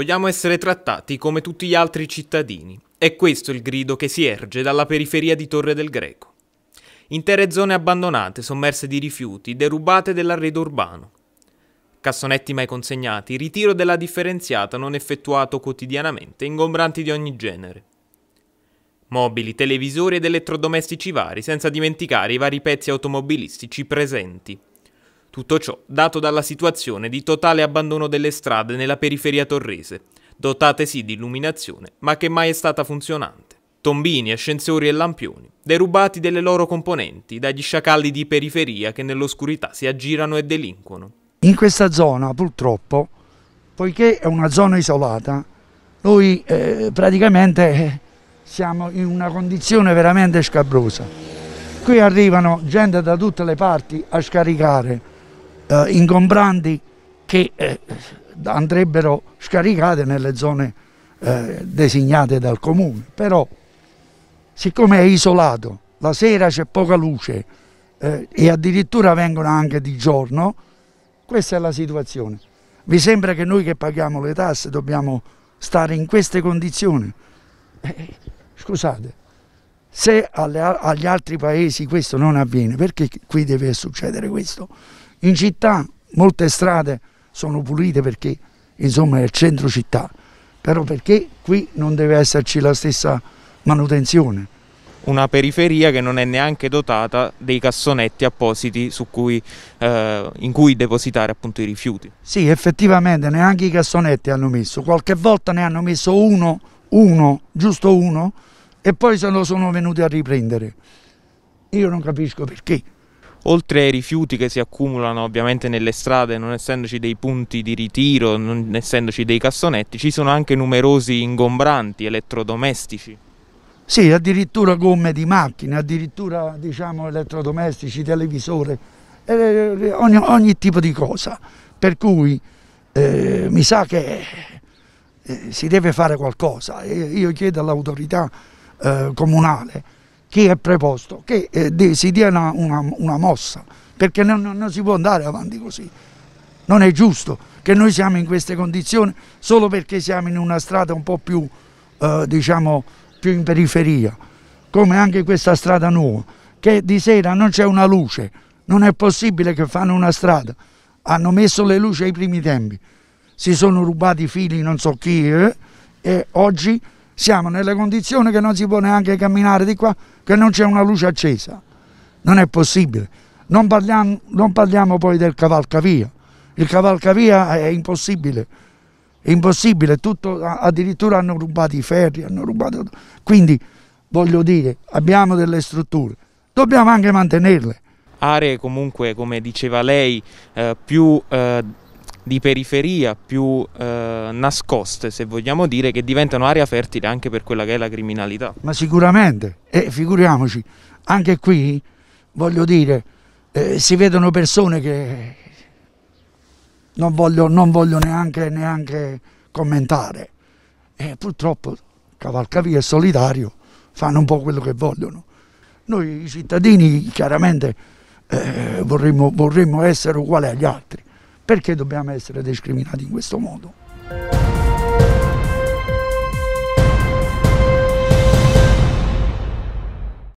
vogliamo essere trattati come tutti gli altri cittadini. È questo il grido che si erge dalla periferia di Torre del Greco. Intere zone abbandonate, sommerse di rifiuti, derubate dell'arredo urbano. Cassonetti mai consegnati, ritiro della differenziata non effettuato quotidianamente, ingombranti di ogni genere. Mobili, televisori ed elettrodomestici vari, senza dimenticare i vari pezzi automobilistici presenti. Tutto ciò dato dalla situazione di totale abbandono delle strade nella periferia torrese, dotate sì di illuminazione, ma che mai è stata funzionante. Tombini, ascensori e lampioni, derubati delle loro componenti dagli sciacalli di periferia che nell'oscurità si aggirano e delinquono. In questa zona, purtroppo, poiché è una zona isolata, noi eh, praticamente eh, siamo in una condizione veramente scabrosa. Qui arrivano gente da tutte le parti a scaricare eh, ingombranti che eh, andrebbero scaricate nelle zone eh, designate dal comune. Però siccome è isolato, la sera c'è poca luce eh, e addirittura vengono anche di giorno, questa è la situazione. Vi sembra che noi che paghiamo le tasse dobbiamo stare in queste condizioni? Eh, scusate, se alle, agli altri paesi questo non avviene, perché qui deve succedere questo? In città molte strade sono pulite perché insomma è il centro città, però perché qui non deve esserci la stessa manutenzione. Una periferia che non è neanche dotata dei cassonetti appositi cui, eh, in cui depositare appunto i rifiuti. Sì, effettivamente neanche i cassonetti hanno messo, qualche volta ne hanno messo uno, uno, giusto uno, e poi se lo sono venuti a riprendere. Io non capisco perché oltre ai rifiuti che si accumulano ovviamente nelle strade, non essendoci dei punti di ritiro, non essendoci dei cassonetti, ci sono anche numerosi ingombranti elettrodomestici. Sì, addirittura gomme di macchine, addirittura diciamo, elettrodomestici, televisore, eh, eh, ogni, ogni, tipo di cosa. Per cui eh, mi sa che eh, si deve fare qualcosa. Io chiedo all'autorità eh, comunale chi è preposto, che eh, si dia una, una, una mossa, perché non, non si può andare avanti così. Non è giusto che noi siamo in queste condizioni solo perché siamo in una strada un po' più, eh, diciamo, più in periferia, come anche questa strada nuova, che di sera non c'è una luce, non è possibile che fanno una strada, hanno messo le luci ai primi tempi, si sono rubati i fili non so chi eh, e oggi siamo nelle condizioni che non si può neanche camminare di qua, che non c'è una luce accesa. Non è possibile. Non parliamo, non parliamo poi del cavalcavia. Il cavalcavia è impossibile. È impossibile, tutto, addirittura hanno rubato i ferri, hanno rubato... Quindi, voglio dire, abbiamo delle strutture, dobbiamo anche mantenerle aree comunque come diceva lei eh, più eh, di periferia più eh, nascoste, se vogliamo dire, che diventano area fertile anche per quella che è la criminalità. Ma sicuramente, e figuriamoci, anche qui, voglio dire, eh, si vedono persone che non voglio, non voglio neanche, neanche, commentare. E purtroppo Cavalcavia e Solitario fanno un po' quello che vogliono. Noi cittadini chiaramente eh, vorremmo, vorremmo essere uguali agli altri perché dobbiamo essere discriminati in questo modo?